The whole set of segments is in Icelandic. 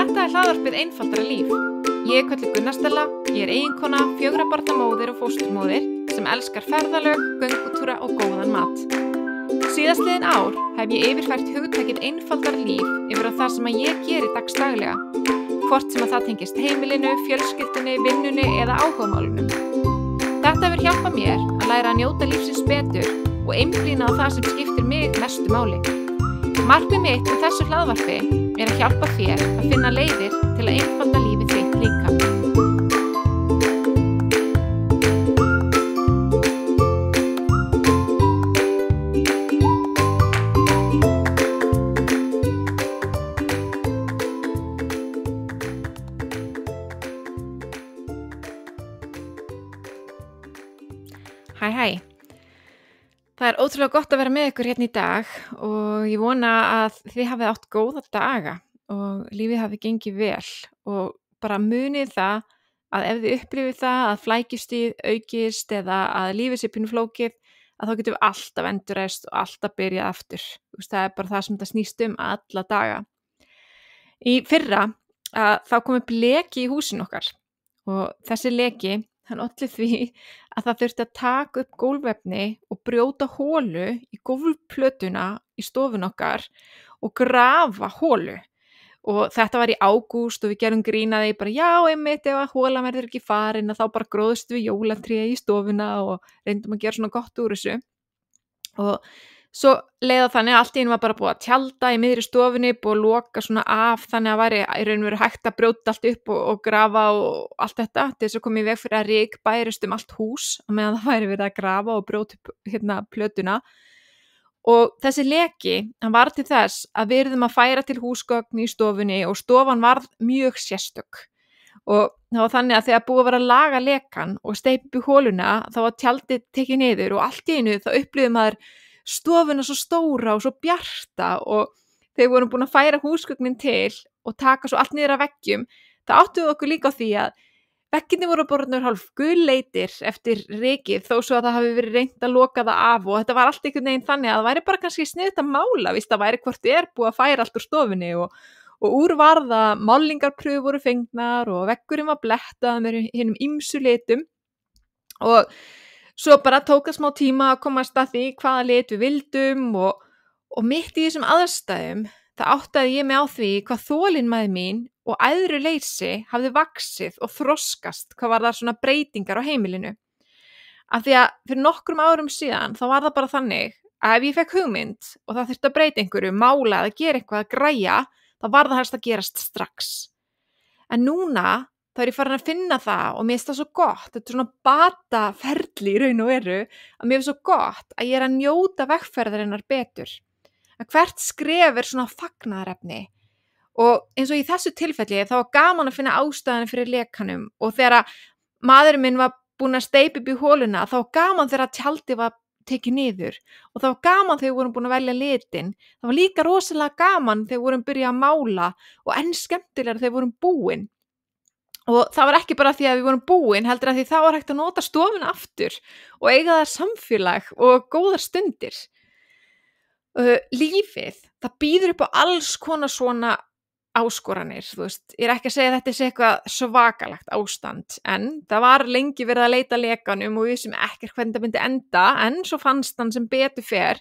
Þetta er hlaðarpið einfaldara líf. Ég er Kalli Gunnarstella, ég er eiginkona, fjögrabartamóðir og fóstumóðir sem elskar ferðalög, göngutúra og góðan mat. Síðastliðin ár hef ég yfirfært hugtækinn einfaldara líf yfir á það sem að ég gerir dagstaglega, hvort sem að það tengist heimilinu, fjölskyldinu, vinnunu eða áhugamálunum. Þetta hefur hjálpað mér að læra að njóta lífsins betur og einblýna á það sem skiptir mig mestu máli. Markmið mitt í þessu hlaðvarfi er að hjálpa þér að finna leiðir til að einfalda líf Það er ótrúlega gott að vera með ykkur hérna í dag og ég vona að þið hafið átt góða daga og lífið hafið gengið vel og bara munið það að ef þið upplifið það að flækjustíð aukist eða að lífið sé pínu flókið að þá getum við alltaf endurreist og alltaf byrjað aftur. Það er bara það sem það snýst um alla daga. Í fyrra þá komið bleki í húsin okkar og þessi leki hann olli því að það þurfti að taka upp gólvefni og brjóta hólu í gólvplötuna í stofun okkar og grafa hólu og þetta var í ágúst og við gerum grínaði bara já einmitt ef að hólan verður ekki farin að þá bara gróðust við jólatrið í stofuna og reyndum að gera svona gott úr þessu og Svo leiða þannig að allt í einu var bara búið að tjálta í miðri stofinni, búið að loka svona af þannig að væri í raun og veru hægt að brjóta allt upp og, og grafa og allt þetta til þess að komið veg fyrir að rík bærist um allt hús og meðan það væri verið að grafa og brjóta upp hérna plötuna og þessi leki, hann var til þess að verðum að færa til húsgögn í stofinni og stofan varð mjög sérstök og það var þannig að þegar búið að vera að laga lekan og steipi hóluna þá var tjaldið tekið niður og allt í einu þá upplifið maður stofuna svo stóra og svo bjarta og þegar við vorum búin að færa húsgögnin til og taka svo allt niður að veggjum þá áttum við okkur líka á því að Vekkinni voru borðnur hálf gulleitir eftir rikið þó svo að það hafi verið reynd að loka það af og þetta var allt einhvern veginn þannig að það væri bara kannski sniðt að mála, víst að væri hvort þið er búið að færa allt úr stofinni og, og úr varða málingarpröfu voru fengnar og vekkurinn var blettað með hinnum ymsuleitum og Svo bara tóka smá tíma að komast að því hvaða lit við vildum og, og mitt í þessum aðstæðum það áttaði ég mig á því hvað þólinnmæði mín og aðru leysi hafði vaksið og þroskast hvað var það svona breytingar á heimilinu. Af því að fyrir nokkrum árum síðan þá var það bara þannig að ef ég fekk hugmynd og það þurfti að breyta einhverju, mála eða gera eitthvað að græja, þá var það helst að gerast strax. En núna þá er ég farin að finna það og mér finnst það svo gott, þetta er svona bataferli í raun og veru, að mér finnst það svo gott að ég er að njóta vekkferðarinnar betur. Að hvert skref er svona fagnarefni og eins og í þessu tilfelli þá var gaman að finna ástæðan fyrir lekanum og þegar að maðurinn minn var búin að steipi upp í hóluna þá var gaman þegar að tjaldi var tekið niður og þá var gaman þegar við vorum búin að velja litin, það var líka rosalega gaman þegar við vorum byrjað að mála og enn skemmtilegar þegar við vorum búin og það var ekki bara því að við vorum búin heldur að því það var hægt að nota stofun aftur og eiga það samfélag og góðar stundir uh, lífið það býður upp á alls konar svona áskoranir, þú veist, ég er ekki að segja þetta sé eitthvað svakalagt ástand en það var lengi verið að leita lekanum og við sem ekkert hvernig það myndi enda en svo fannst hann sem betur fer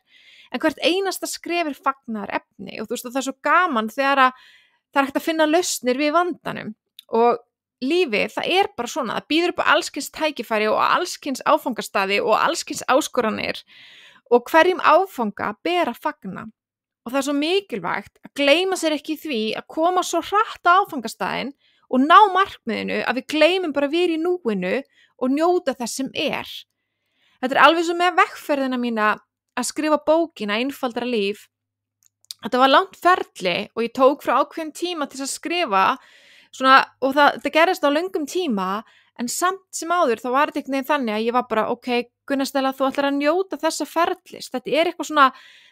en hvert einasta skrefir fagnar efni og þú veist og það er svo gaman þegar að það er ekkert að finna lausnir við vandanum og lífið, það er bara svona, það býður upp á allskynns tækifæri og allskynns áfangastadi og allskynns áskoranir og hverjum áfanga ber að fagna og það er svo mikilvægt að gleima sér ekki því að koma svo hratt á áfangastæðin og ná markmiðinu að við gleimum bara við í núinu og njóta þess sem er þetta er alveg svo með vekkferðina mína að skrifa bókina Einfaldra líf þetta var langt ferli og ég tók frá ákveðin tíma til að skrifa svona, og það, það gerist á lungum tíma en samt sem áður þá var þetta einhvern veginn þannig að ég var bara ok, Gunnarstæla þú ætlar að njóta þessa ferlis, þetta er eitthvað svona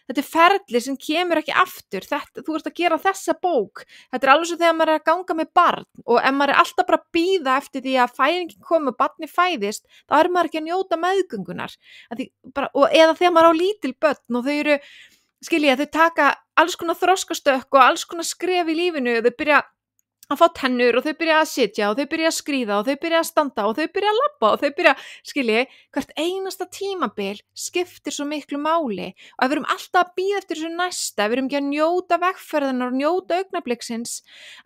þetta er ferli sem kemur ekki aftur þetta, þú ert að gera þessa bók þetta er alveg svo þegar maður er að ganga með barn og ef maður er alltaf bara að býða eftir því að fæðingin komu, barni fæðist þá er maður ekki að njóta meðgöngunar því, bara, og, eða þegar maður er á lítil börn og þau eru, skilja, þau taka alls konar þróskastökk og alls konar skref í lífinu, þau byrja að fá tennur og þau byrja að sitja og þau byrja að skrýða og þau byrja að standa og þau byrja að lappa og þau byrja að, skilji, hvert einasta tímabil skiptir svo miklu máli og ef við erum alltaf að býða eftir þessu næsta, ef við erum ekki að njóta vegferðanar og njóta augnabliksins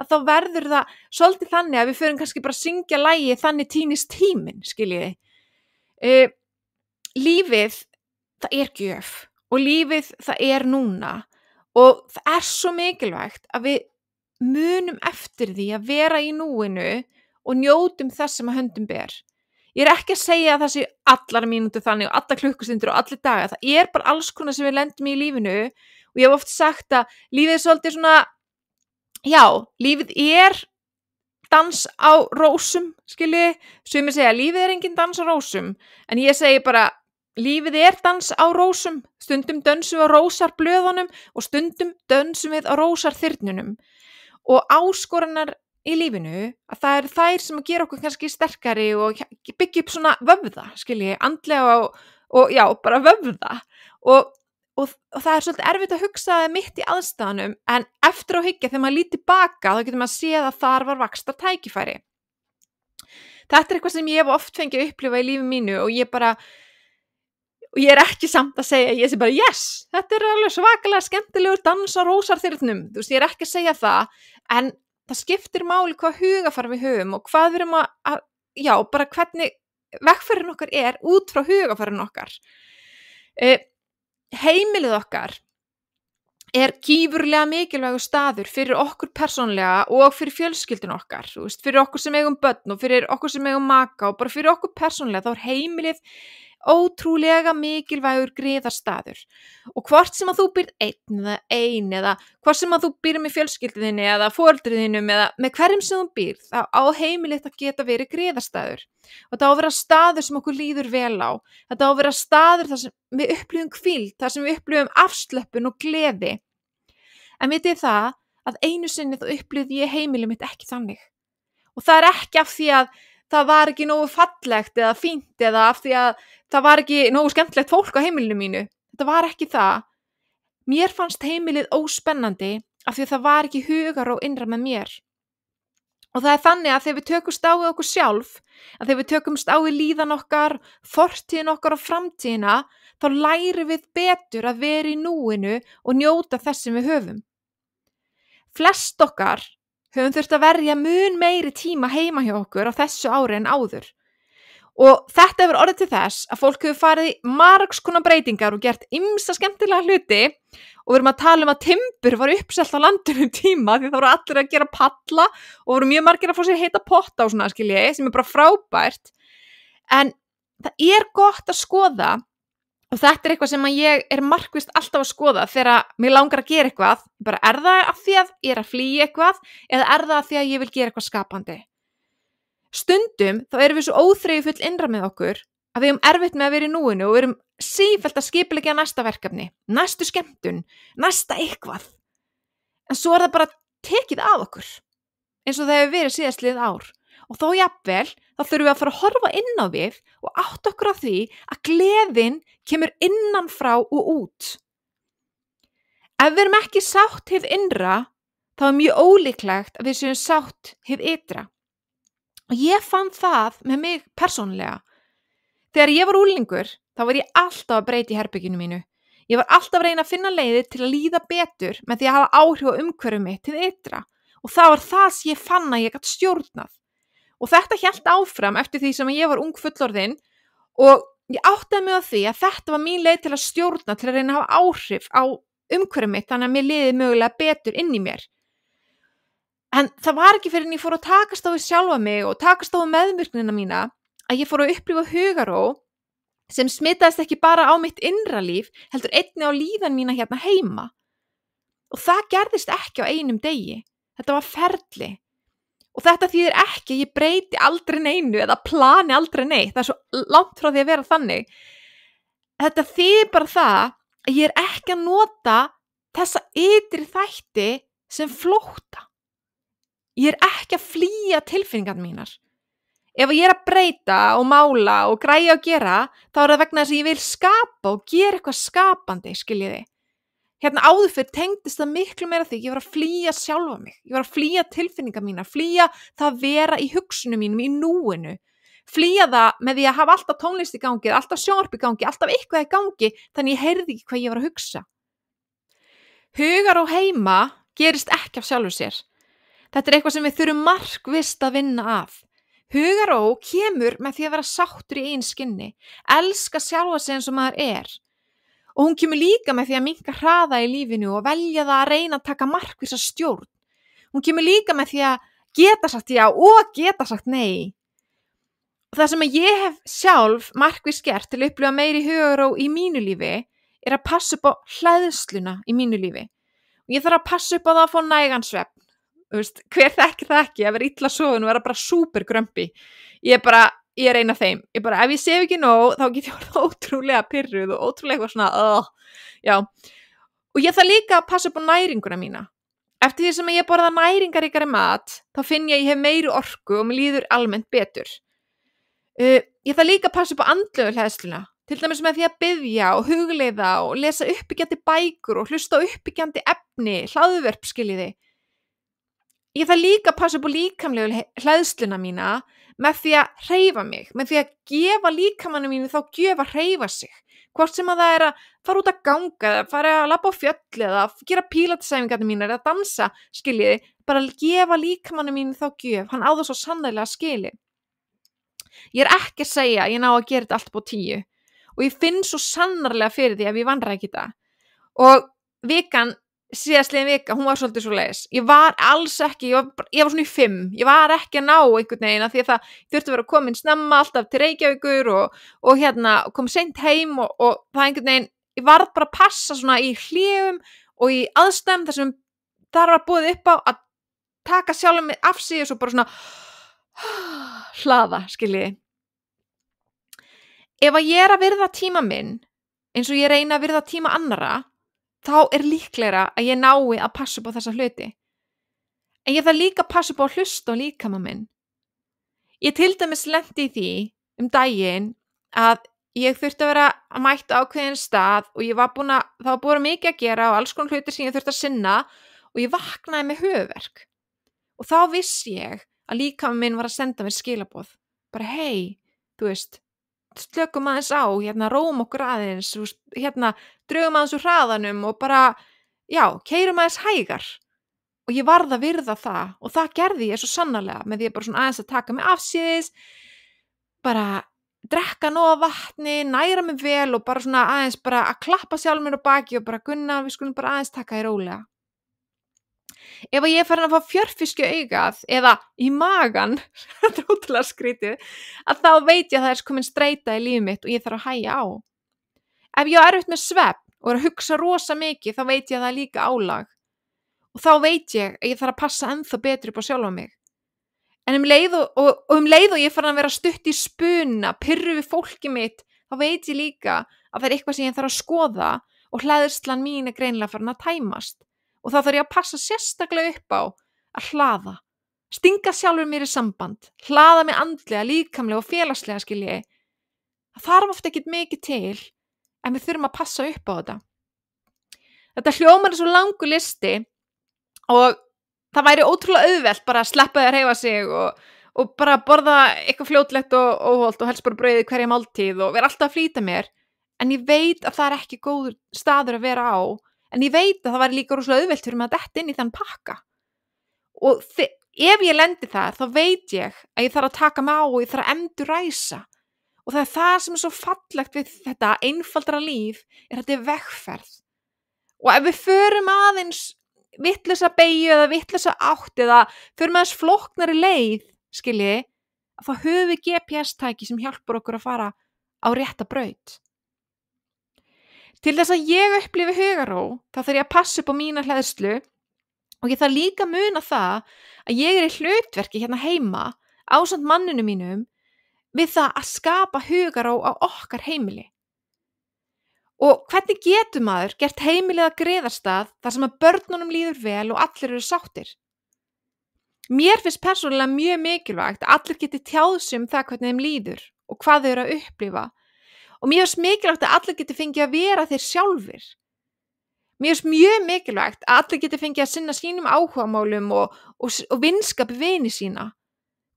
að þá verður það svolítið þannig að við förum kannski bara að syngja lægi þannig týnist tímin, skilji uh, Lífið það er gjöf og lífið það er núna og það er svo mikilvægt að við munum eftir því að vera í núinu og njótum þess sem að höndum ber ég er ekki að segja að það sé allar mínútu þannig og allar klukkustundur og allir daga það er bara alls konar sem við lendum í lífinu og ég hef oft sagt að lífið er svolítið svona já, lífið er dans á rósum skilji, sem ég segja lífið er engin dans á rósum en ég segi bara lífið er dans á rósum stundum dönsum við á rósarblöðunum og stundum dönsum við á rósarþyrnunum og áskoranar í lífinu að það er þær sem ger okkur kannski sterkari og byggja upp svona vöfða, skilji, andlega og, og já, bara vöfða og, og, og það er svolítið erfitt að hugsa mitt í aðstæðanum en eftir á higgja þegar maður lítið baka þá getur maður að sé að þar var vakstar tækifæri. Þetta er eitthvað sem ég hef oft fengið að upplifa í lífið mínu og ég bara og ég er ekki samt að segja, ég sé bara yes, þetta er alveg svakalega skemmtilegur dans á rósarþyrlnum, þú veist, ég er ekki að segja það, en það skiptir máli hvað hugafar við höfum og hvað við erum að, að já, bara hvernig vekkferðin okkar er út frá hugafarinn okkar. Uh, heimilið okkar er kýfurlega mikilvægur staður fyrir okkur personlega og fyrir fjölskyldin okkar, veist, fyrir okkur sem eigum börn og fyrir okkur sem eigum maka og bara fyrir okkur personlega, þá er heimilið ótrúlega mikilvægur griðarstaður og hvort sem að þú byrð einn eða ein eða hvort sem að þú byrð með fjölskyldiðinni eða fóldriðinum eða með hverjum sem þú byrð þá á heimilegt að geta verið griðarstaður og þetta á að vera staður sem okkur líður vel á þetta á að vera staður þar sem við upplifum kvíld, þar sem við upplifum afslöpun og gleði en vitið það að einu sinni þá upplifð ég heimilið mitt ekki þannig og það er ekki af því að það var ekki nógu fallegt eða fínt eða af því að það var ekki nógu skemmtlegt fólk á heimilinu mínu þetta var ekki það mér fannst heimilið óspennandi af því það var ekki hugar og innra með mér og það er þannig að þegar við tökumst á okkur sjálf að þegar við tökumst á í líðan okkar fortíðin okkar og framtíðina þá læri við betur að vera í núinu og njóta þess sem við höfum flest okkar höfum þurft að verja mun meiri tíma heima hjá okkur á þessu ári en áður og þetta hefur orðið til þess að fólk hefur farið í margskonar breytingar og gert ymsa skemmtilega hluti og við erum að tala um að timbur var uppsellt á landinu tíma því þá voru allir að gera padla og voru mjög margir að fá sér heita potta og svona skilji sem er bara frábært en það er gott að skoða og þetta er eitthvað sem ég er margvist alltaf að skoða þegar mér langar að gera eitthvað bara er það af því að ég er að flýja eitthvað eða er það af því að ég vil gera eitthvað skapandi stundum þá erum við svo óþreyju full innra með okkur að við erum erfitt með að vera í núinu og við erum sífælt að skipilegja næsta verkefni, næstu skemmtun, næsta eitthvað. En svo er það bara tekið af okkur eins og það hefur verið síðastlið ár og þó jafnvel þá þurfum við að fara að horfa inn á við og átt okkur á því að gleðin kemur innan frá og út. Ef við erum ekki sátt hefð innra þá er mjög ólíklegt að við séum sátt hefð ytra og ég fann það með mig persónlega þegar ég var úlingur þá var ég alltaf að breyti herbygginu mínu ég var alltaf að reyna að finna leiðir til að líða betur með því að hafa áhrif á umhverfum mitt til ytra og það var það sem ég fann að ég gætt stjórnað og þetta held áfram eftir því sem ég var ung fullorðinn og ég áttaði mig á því að þetta var mín leið til að stjórna til að reyna að hafa áhrif á umhverfum mitt þannig að mér liði mögulega betur inn í mér en það var ekki fyrir en ég fór að takast á því sjálfa mig og takast á meðmyrknina mína að ég fór að upplifa hugaró sem smittaðist ekki bara á mitt innralíf heldur einni á líðan mína hérna heima og það gerðist ekki á einum degi þetta var ferli og þetta þýðir ekki að ég breyti aldrei neinu eða plani aldrei neitt það er svo langt frá því að vera þannig þetta þýðir bara það að ég er ekki að nota þessa ytri þætti sem flóta Ég er ekki að flýja tilfinningarn mínar. Ef ég er að breyta og mála og græja og gera, þá er það vegna þess að ég vil skapa og gera eitthvað skapandi, skiljiði. Hérna áður fyrir tengdist það miklu meira því ég var að flýja sjálfa mig, ég var að flýja tilfinningar mína, flýja það að vera í hugsunum mínum, í núinu, flýja það með því að hafa alltaf tónlist í gangi, alltaf sjórp í gangi, alltaf eitthvað í gangi, þannig ég heyrði ekki hvað ég var að hugsa. Hugar og heima gerist ekki af sjálfu sér. Þetta er eitthvað sem við þurfum markvist að vinna af. Hugaró kemur með því að vera sáttur í einn skinni, elska sjálfa sig eins og maður er. Og hún kemur líka með því að minka hraða í lífinu og velja það að reyna að taka markvisa stjórn. Hún kemur líka með því að geta sagt já og geta sagt nei. Það sem ég hef sjálf markvis gert til að upplifa meiri hugaró í mínu lífi er að passa upp á hlæðsluna í mínu lífi. Og ég þarf að passa upp á það að fá nægansvepp veist, hver þekki það ekki að vera illa sofun og vera bara super grömpi ég er bara, ég er eina þeim ég bara, ef ég sef ekki nóg, þá get ég orða ótrúlega pyrruð og ótrúlega eitthvað svona uh, já, og ég það líka að passa upp á næringuna mína eftir því sem ég borða næringaríkari mat þá finn ég að ég hef meiru orku og mér líður almennt betur uh, ég það líka að passa upp á andlegu hlæðsluna til dæmis með því að byggja og hugleiða og lesa uppbyggjandi bækur og hlusta uppbyggjandi efni, hláðuverp skiljiði ég þarf líka að passa upp á líkamlegu hlæðsluna mína með því að hreyfa mig, með því að gefa líkamannu mínu þá gefa hreyfa sig hvort sem að það er að fara út að ganga eða fara að lappa á fjöll eða að gera pílatsæfingarnir mín eða að dansa skiljiði, bara að gefa líkamannu mínu þá gef, hann á það svo sannlega að skilji ég er ekki að segja að ég ná að gera þetta allt búið tíu og ég finn svo sannarlega fyrir því að ég vandra ekki þetta og vikan síðastliðin vika, hún var svolítið svo leiðis ég var alls ekki, ég var, ég var svona í fimm ég var ekki að ná einhvern veginn því að það þurfti að vera að koma inn snemma alltaf til Reykjavíkur og, og hérna kom seint heim og, og það einhvern veginn ég var bara að passa svona í hljöfum og í aðstæðum þar sem þar var búið upp á að taka sjálfum mig af sig og svo bara svona hlaða, skilji ef að ég er að virða tíma minn eins og ég reyna að virða tíma annara þá er líklegra að ég nái að passa upp á þessa hluti. En ég þarf líka að passa upp á hlust og líkama minn. Ég til dæmis lendi í því um daginn að ég þurfti að vera að mæta ákveðin stað og ég var búin að, það var búin mikið að gera og alls konar hlutir sem ég þurfti að sinna og ég vaknaði með höfverk. Og þá viss ég að líkama minn var að senda mér skilabóð. Bara hei, þú veist, slökum aðeins á, hérna róm okkur aðeins, hérna draugum aðeins úr hraðanum og bara, já, keirum aðeins hægar og ég varða að virða það og það gerði ég svo sannarlega með því að bara svona aðeins að taka mig afsýðis, bara drekka nóða vatni, næra mig vel og bara svona aðeins bara að klappa sjálf mér á baki og bara gunna, við skulum bara aðeins taka þér ólega ef ég er farin að fá fjörfisku augað eða í magan þetta er ótrúlega skrítið að þá veit ég að það er komin streyta í lífið mitt og ég þarf að hæja á ef ég er auðvitað með svepp og er að hugsa rosa mikið þá veit ég að það er líka álag og þá veit ég að ég þarf að passa enþá betur upp á sjálfa mig en um leið og, og, og, um leið og ég er farin að vera stutt í spuna pyrru við fólkið mitt þá veit ég líka að það er eitthvað sem ég þarf að skoða og hlæðislan mín er greinlega farin að tæmast og þá þarf ég að passa sérstaklega upp á að hlaða, stinga sjálfur mér í samband, hlaða mig andlega, líkamlega og félagslega skilji. Það þarf ofta ekkit mikið til en við þurfum að passa upp á þetta. Þetta hljómar er svo langu listi og það væri ótrúlega auðvelt bara að sleppa þér heifa sig og, og bara borða eitthvað fljótlegt og óholt og helst bara brauðið hverja máltíð og vera alltaf að flýta mér en ég veit að það er ekki góður staður að vera á en ég veit að það var líka rúslega auðvelt fyrir mig að detta inn í þann pakka og ef ég lendir það þá veit ég að ég þarf að taka má og ég þarf að endur ræsa og það er það sem er svo fallegt við þetta einfaldra líf er þetta vekkferð og ef við förum aðeins vittlösa beigju eða vittlösa átt eða förum aðeins floknari leið skilji, þá höfum við GPS-tæki sem hjálpar okkur að fara á rétta braut Til þess að ég upplifi hugaró þá þarf ég að passa upp á mína hlæðslu og ég þarf líka að muna það að ég er í hlutverki hérna heima ásand manninu mínum við það að skapa hugaró á okkar heimili. Og hvernig getur maður gert heimilega greðarstað þar sem að börnunum líður vel og allir eru sáttir? Mér finnst persónulega mjög mikilvægt að allir geti tjáðsum það hvernig þeim líður og hvað þau eru að upplifa og mér finnst mikilvægt að allir geti fengið að vera þeir sjálfur mér finnst mjög mikilvægt að allir geti fengið að sinna sínum áhugamálum og, og, og vinskap vini sína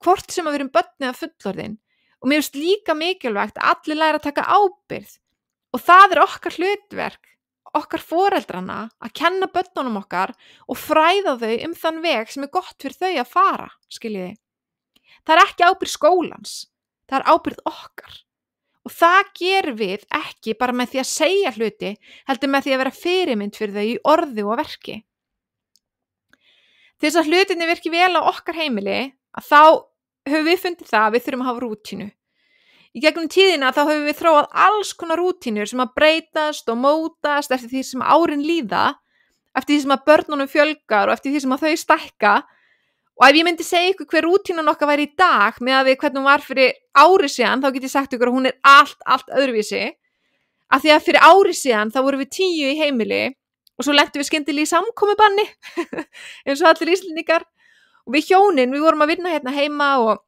hvort sem að vera um börnið að fullorðin og mér finnst líka mikilvægt að allir læra að taka ábyrð og það er okkar hlutverk okkar foreldrana að kenna börnunum okkar og fræða þau um þann veg sem er gott fyrir þau að fara skiljiði það er ekki ábyrð skólans það er ábyrð okkar það gerum við ekki bara með því að segja hluti, heldur með því að vera fyrirmynd fyrir þau í orðu og verki. Til þess að hlutinni virki vel á okkar heimili, að þá höfum við fundið það að við þurfum að hafa rútinu. Í gegnum tíðina þá höfum við þróað alls konar rútinur sem að breytast og mótast eftir því sem árin líða, eftir því sem að börnunum fjölgar og eftir því sem að þau stakka og ef ég myndi segja ykkur hver rútínan okkar væri í dag með að við hvernig hún var fyrir ári síðan þá get ég sagt ykkur að hún er allt, allt öðruvísi af því að fyrir ári síðan þá vorum við tíu í heimili og svo lendum við skemmtilega í samkomi banni eins og allir íslendikar og við hjónin, við vorum að vinna hérna heima og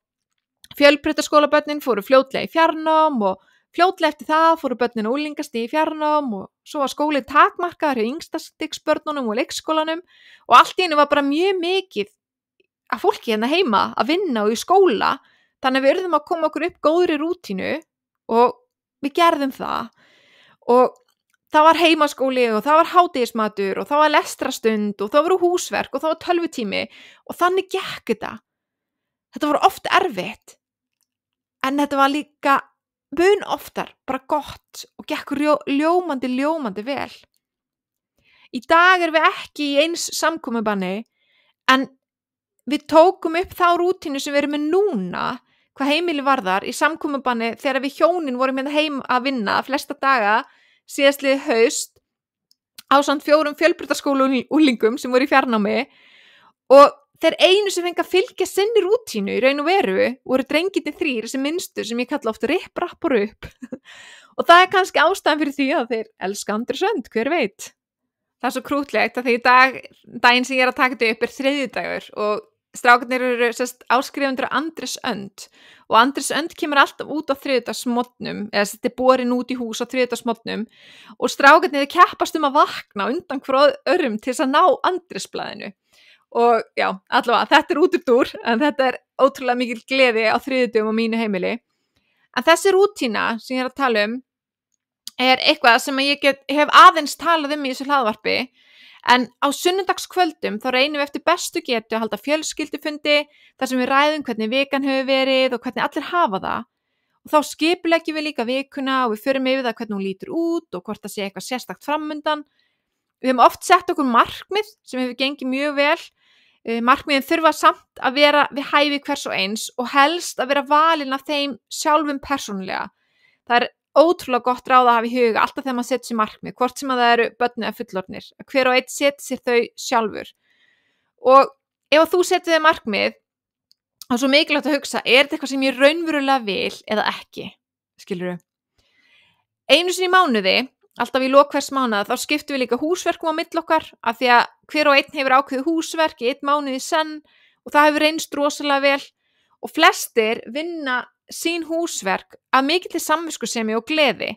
fjölbryttaskólabönnin fóru fljótlega í fjarnám og fljótlega eftir það fóru bönnin og úlingast í fjarnám og svo var skólið takmarkaður í yngstastiksbörnunum og leikskólanum og allt einu var bara mjög mikið að fólki hérna heima að vinna og í skóla þannig að við örðum að koma okkur upp góðri rútinu og við gerðum það og það var heimaskóli og það var hátíðismatur og það var lestrastund og það voru húsverk og það var tölvutími og þannig gekk þetta þetta voru oft erfitt en þetta var líka mun oftar bara gott og gekk ljó, ljómandi ljómandi vel í dag er við ekki í eins samkomi banni en við tókum upp þá rútinu sem við erum með núna hvað heimili varðar í samkómbanni þegar við hjónin vorum hérna heim að vinna flesta daga síðastlið haust á samt fjórum fjölbrytarskólu úlingum sem voru í fjarnámi og þeir einu sem fengi að fylgja sinni rútínu í raun og veru voru drengiti þrýr sem minnstu sem ég kalla ofta ripp, rapp og rupp og það er kannski ástæðan fyrir því að þeir elska andri sönd, hver veit það er svo krútlegt að því dag, daginn sem ég er að taka þetta upp er þriðjudagur og Strákarnir eru áskrifundur að Andris önd og Andris önd kemur alltaf út á þriðdagsmotnum eða þetta er borin út í hús á þriðdagsmotnum og strákarnir keppast um að vakna undan hvróð örum til þess að ná Andrisblæðinu og já, allavega, þetta er út úr dúr en þetta er ótrúlega mikil gleði á þriðdugum á mínu heimili en þessi rútina sem ég er að tala um er eitthvað sem ég get, hef aðeins talað um í þessu hlaðvarpi og En á sunnundagskvöldum þá reynum við eftir bestu getu að halda fjölskyldufundi þar sem við ræðum hvernig vikan hefur verið og hvernig allir hafa það og þá skipulegjum við líka vikuna og við förum yfir það hvernig hún lítur út og hvort það sé eitthvað sérstakt framundan. Við hefum oft sett okkur markmið sem hefur gengið mjög vel. Eh, markmiðin þurfa samt að vera við hæfi hvers og eins og helst að vera valin af þeim sjálfum persónlega. Það er ótrúlega gott ráð að hafa í huga alltaf þegar maður setjum markmið, hvort sem að það eru börnu eða fullornir, hver og eitt setjum sér þau sjálfur og ef þú setjum þau markmið þá er svo mikilvægt að hugsa er þetta eitthvað sem ég raunverulega vil eða ekki skiluru einu sinni mánuði, alltaf í lókvers mánuða þá skiptum við líka húsverkum á millokkar af því að hver og einn hefur ákveð húsverk í eitt mánuði senn og það hefur reynst rosalega vel og flestir vinna sín húsverk að mikill í samviskusemi og gleði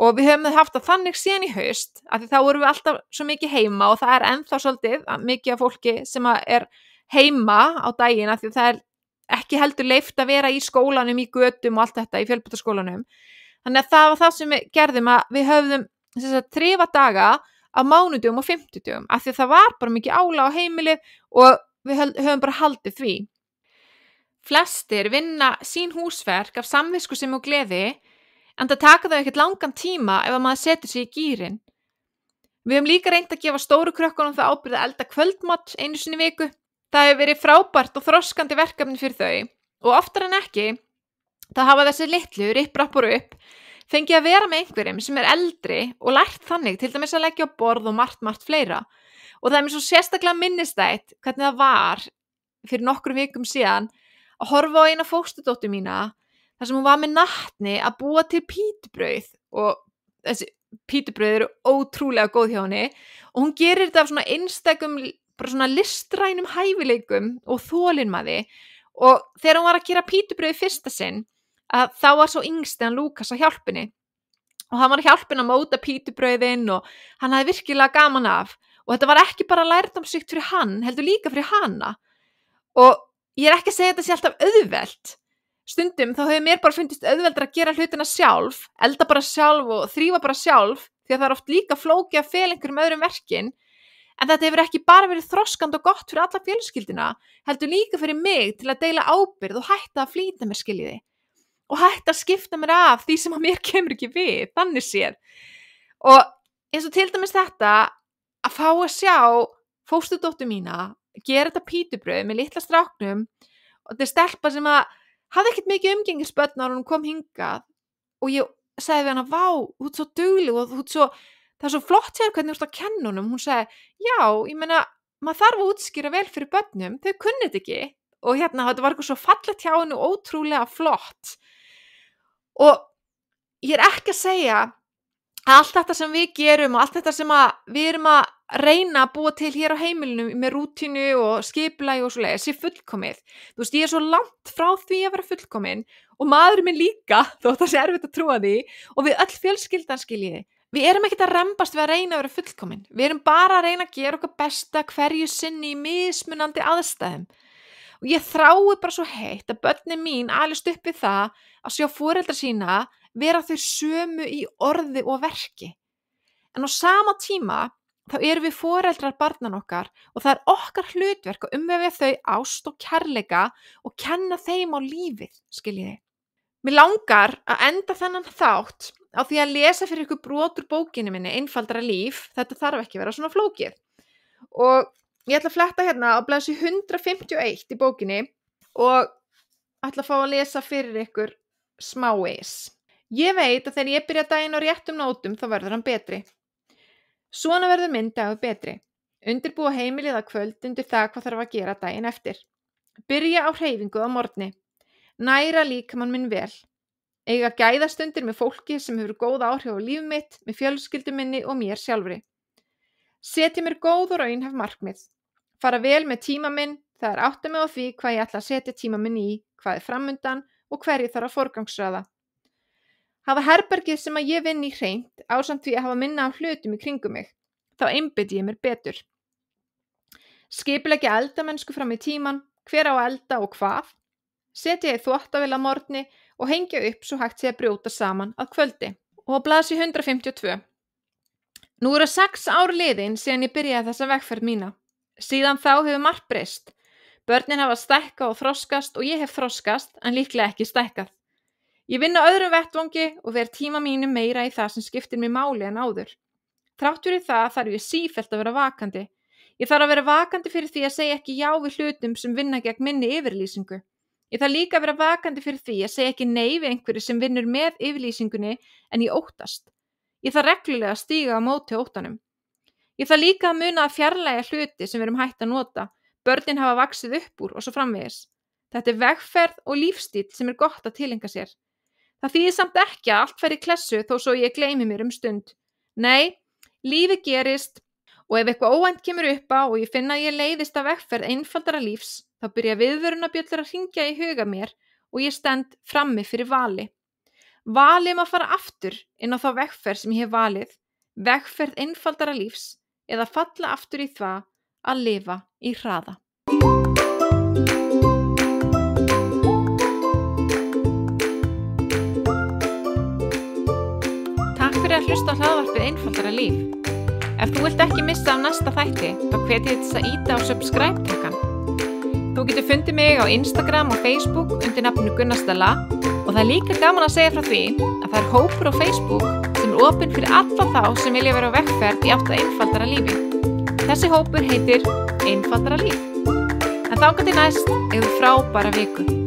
og við höfum haft það þannig síðan í haust að þá erum við alltaf svo mikið heima og það er ennþá svolítið mikið af fólki sem er heima á daginn að því það er ekki heldur leift að vera í skólanum, í gödum og allt þetta í fjölbútaskólanum þannig að það var það sem við gerðum að við höfðum þrýfa daga á mánudum og fymtudum af því það var bara mikið ála á heimilið og við höfðum bara haldið því Flestir vinna sín húsverk af samvisku sem og gleði en það taka þau ekkert langan tíma ef að maður setur sér í gýrin. Við hefum líka reynd að gefa stóru krökkunum það ábyrða elda kvöldmatt einu sinni viku. Það hefur verið frábært og þroskandi verkefni fyrir þau og oftar en ekki það hafa þessi litlu ripprappur upp fengið að vera með einhverjum sem er eldri og lært þannig til dæmis að leggja á borð og margt, margt fleira. Og það er mér svo sérstaklega minnistætt hvernig það var fyrir nokkru vikum síðan að horfa á eina fókstudóttu mína þar sem hún var með nattni að búa til pítubröð og þessi pítubröð eru ótrúlega góð hjá henni og hún gerir þetta af svona einstakum bara svona listrænum hæfileikum og þólinmaði og þegar hún var að gera pítubröð fyrsta sinn að þá var svo yngsteðan Lukas á hjálpunni og hann var hjálpinn að móta pítubröðinn og hann hafði virkilega gaman af og þetta var ekki bara lærdamsvíkt fyrir hann heldur líka fyrir hanna og ég er ekki að segja þetta sé alltaf auðvelt stundum þá hefur mér bara fundist auðveldra að gera hlutina sjálf elda bara sjálf og þrýfa bara sjálf því að það er oft líka flóki að fel einhverjum öðrum verkin en þetta hefur ekki bara verið þroskand og gott fyrir alla fjölskyldina heldur líka fyrir mig til að deila ábyrð og hætta að flýta mér skiljiði og hætta að skipta mér af því sem að mér kemur ekki við, þannig séð og eins og til dæmis þetta að fá að sjá fóstudóttu mína gera þetta pítubröð með litla stráknum og þetta er stelpa sem að hafði ekkert mikið umgengisbötnar og hún kom hingað og ég segði við hann að vá, hún er svo dugli og hún er svo, það er svo flott sér hvernig hún er að kenna húnum, hún segi já, ég menna, maður þarf að útskýra vel fyrir bötnum, þau kunnit ekki og hérna, þetta var eitthvað svo fallet hjá hennu ótrúlega flott og ég er ekki að segja að allt þetta sem við gerum og allt þetta sem við erum að reyna að búa til hér á heimilinu með rútinu og skiplægi og svoleiðis sé fullkomið. Þú veist, ég er svo langt frá því að vera fullkomin og maðurinn minn líka, þó það sé erfitt að trúa því og við öll fjölskyldan skiljiði. Við erum ekkert að reymbast við að reyna að vera fullkomin. Við erum bara að reyna að gera okkar besta hverju sinni í mismunandi aðstæðum. Og ég þrái bara svo heitt að börni mín alist upp við það að sjá fóreldra sína vera þau sömu í orði og verki. En á sama tíma þá eru við foreldrar barnan okkar og það er okkar hlutverk að umvefja þau ást og kærleika og kenna þeim á lífið, skiljiði. Mér langar að enda þennan þátt á því að lesa fyrir ykkur brotur bókinu minni einfaldra líf, þetta þarf ekki að vera svona flókið. Og ég ætla að fletta hérna á blæsi 151 í bókinu og ætla að fá að lesa fyrir ykkur smáis. Ég veit að þegar ég byrja daginn á réttum nótum þá verður hann betri. Svona verður minn dagur betri. Undirbúa heimilið að kvöld undir það hvað þarf að gera daginn eftir. Byrja á hreyfingu á morgni. Næra líkamann minn vel. Ega gæðastundir með fólki sem hefur góð áhrif á líf mitt, með fjölskylduminni og mér sjálfri. Seti mér góð og raunhaf markmið. Fara vel með tíma minn, það er átt að með á því hvað ég ætla að setja tíma minn í, hvað er framundan og hverju þarf að forgangsraða. Hafa herbergið sem að ég vinn í hreint á samt því að hafa minna á hlutum í kringum mig. Þá einbyrði ég mér betur. Skipleggja eldamennsku fram í tíman, hver á elda og hvað. Setja ég þvóttavil að morni og hengja upp svo hægt sé að brjóta saman að kvöldi. Og á blasi 152. Nú eru sex ár liðin síðan ég byrjaði þessa vegferð mína. Síðan þá hefur margt breyst. Börnin hafa stekka og þroskast og ég hef þroskast en líklega ekki stekkað. Ég vinn á öðrum vettvangi og verð tíma mínu meira í það sem skiptir mér máli en áður. Trátt fyrir það þarf ég sífelt að vera vakandi. Ég þarf að vera vakandi fyrir því að segja ekki já við hlutum sem vinna gegn minni yfirlýsingu. Ég þarf líka að vera vakandi fyrir því að segja ekki nei við einhverju sem vinnur með yfirlýsingunni en ég óttast. Ég þarf reglulega að stíga á móti óttanum. Ég þarf líka að muna að fjarlæga hluti sem við erum hægt að nota. Börnin hafa vaksið upp úr og svo framvegis. Þetta er vegferð og lífstíl sem er gott að tilenga sér. Það þýðir samt ekki að allt fer í klessu þó svo ég gleymi mér um stund. Nei, lífi gerist og ef eitthvað óænt kemur upp á og ég finna að ég leiðist af ekkferð einfaldara lífs, þá byrja viðvörunabjöldar að ringja í huga mér og ég stend frammi fyrir vali. Vali maður fara aftur inn á þá vekkferð sem ég hef valið, vekkferð einfaldara lífs eða falla aftur í það að lifa í hraða. að hlusta á hlaðvarpið Einfaldara líf. Ef þú vilt ekki missa af næsta þætti, þá hveti ég þess að íta á subscribe-takkan. Þú getur fundið mig á Instagram og Facebook undir nafnu Gunnarstalla og það er líka gaman að segja frá því að það er hópur á Facebook sem er ofinn fyrir alla þá sem vilja vera á vekkferð í átt að einfaldara lífi. Þessi hópur heitir Einfaldara líf. En þá kannski næst, eða frábæra viku.